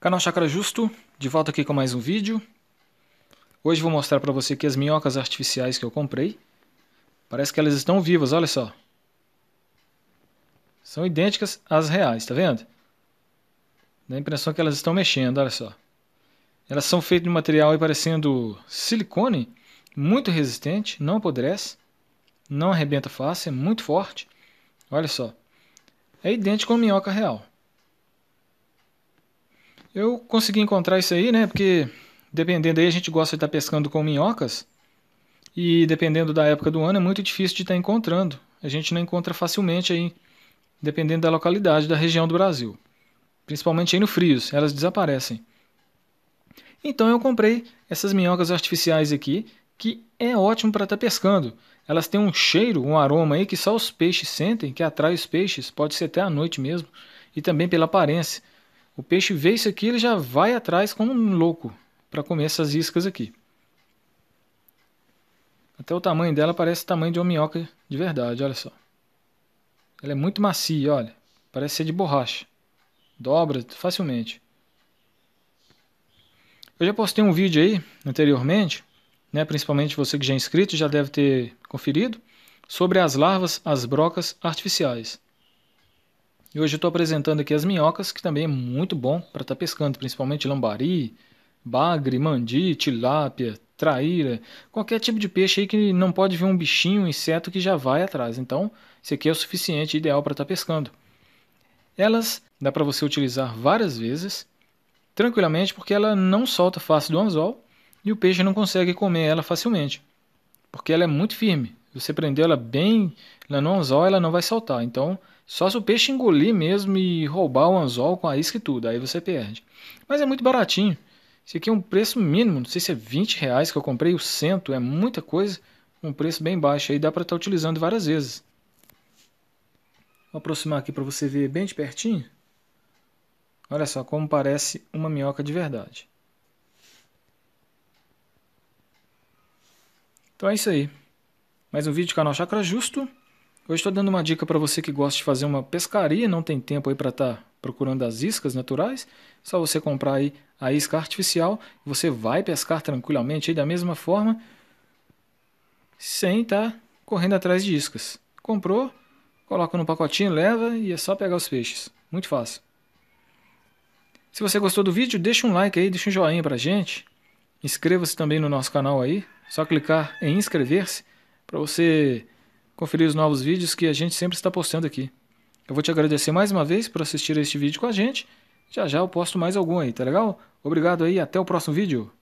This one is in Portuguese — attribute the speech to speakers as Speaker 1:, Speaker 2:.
Speaker 1: Canal Chakra Justo, de volta aqui com mais um vídeo. Hoje vou mostrar para você aqui as minhocas artificiais que eu comprei. Parece que elas estão vivas, olha só. São idênticas às reais, tá vendo? Dá a impressão que elas estão mexendo, olha só. Elas são feitas de um material parecendo silicone, muito resistente, não apodrece, não arrebenta fácil, é muito forte. Olha só. É idêntico uma minhoca real. Eu consegui encontrar isso aí, né? Porque dependendo aí, a gente gosta de estar pescando com minhocas. E dependendo da época do ano, é muito difícil de estar encontrando. A gente não encontra facilmente aí, dependendo da localidade, da região do Brasil. Principalmente aí no frios, elas desaparecem. Então eu comprei essas minhocas artificiais aqui, que é ótimo para estar pescando. Elas têm um cheiro, um aroma aí que só os peixes sentem, que atrai os peixes, pode ser até à noite mesmo, e também pela aparência. O peixe vê isso aqui, ele já vai atrás como um louco para comer essas iscas aqui. Até o tamanho dela parece o tamanho de uma minhoca de verdade, olha só. Ela é muito macia, olha. Parece ser de borracha. Dobra facilmente. Eu já postei um vídeo aí anteriormente, né, principalmente você que já é inscrito já deve ter conferido, sobre as larvas, as brocas artificiais. E hoje eu estou apresentando aqui as minhocas, que também é muito bom para estar tá pescando, principalmente lambari, bagre, mandi, tilápia, traíra, qualquer tipo de peixe aí que não pode ver um bichinho, um inseto que já vai atrás. Então, isso aqui é o suficiente, ideal para estar tá pescando. Elas dá para você utilizar várias vezes, tranquilamente, porque ela não solta fácil do anzol e o peixe não consegue comer ela facilmente, porque ela é muito firme. Você prendeu ela bem na no anzol, ela não vai soltar. Então, só se o peixe engolir mesmo e roubar o anzol com a isca e tudo, aí você perde. Mas é muito baratinho. Isso aqui é um preço mínimo, não sei se é 20 reais que eu comprei o cento, é muita coisa. Um preço bem baixo, aí dá para estar tá utilizando várias vezes. Vou aproximar aqui para você ver bem de pertinho. Olha só como parece uma minhoca de verdade. Então é isso aí. Mais um vídeo do canal Chakra Justo. Hoje estou dando uma dica para você que gosta de fazer uma pescaria, não tem tempo aí para estar tá procurando as iscas naturais. Só você comprar aí a isca artificial, você vai pescar tranquilamente aí da mesma forma, sem estar tá correndo atrás de iscas. Comprou, coloca no pacotinho, leva e é só pegar os peixes. Muito fácil. Se você gostou do vídeo, deixa um like aí, deixa um joinha pra gente. Inscreva-se também no nosso canal aí, só clicar em inscrever-se para você conferir os novos vídeos que a gente sempre está postando aqui. Eu vou te agradecer mais uma vez por assistir a este vídeo com a gente. Já já eu posto mais algum aí, tá legal? Obrigado aí, até o próximo vídeo.